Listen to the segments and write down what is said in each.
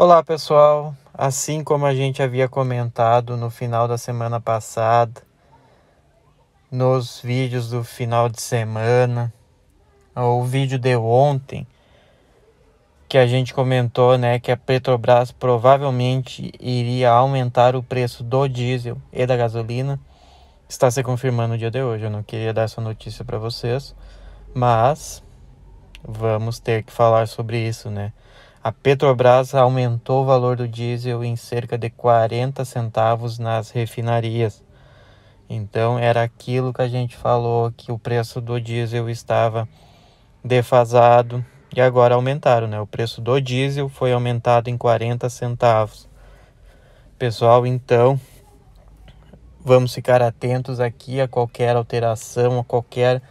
Olá pessoal, assim como a gente havia comentado no final da semana passada, nos vídeos do final de semana, o vídeo de ontem, que a gente comentou né, que a Petrobras provavelmente iria aumentar o preço do diesel e da gasolina, está se confirmando no dia de hoje. Eu não queria dar essa notícia para vocês, mas vamos ter que falar sobre isso, né? A Petrobras aumentou o valor do diesel em cerca de 40 centavos nas refinarias. Então era aquilo que a gente falou que o preço do diesel estava defasado e agora aumentaram, né? O preço do diesel foi aumentado em 40 centavos. Pessoal, então vamos ficar atentos aqui a qualquer alteração, a qualquer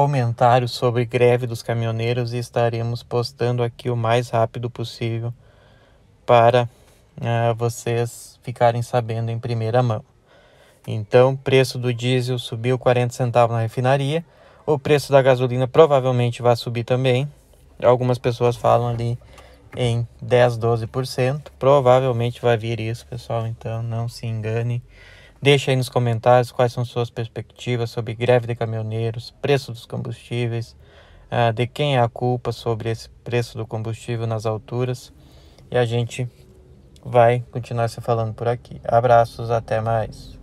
comentário sobre greve dos caminhoneiros e estaremos postando aqui o mais rápido possível para uh, vocês ficarem sabendo em primeira mão. Então, preço do diesel subiu 40 centavos na refinaria. O preço da gasolina provavelmente vai subir também. Algumas pessoas falam ali em 10, 12%. Provavelmente vai vir isso, pessoal. Então, não se engane. Deixe aí nos comentários quais são suas perspectivas sobre greve de caminhoneiros, preço dos combustíveis, ah, de quem é a culpa sobre esse preço do combustível nas alturas. E a gente vai continuar se falando por aqui. Abraços, até mais.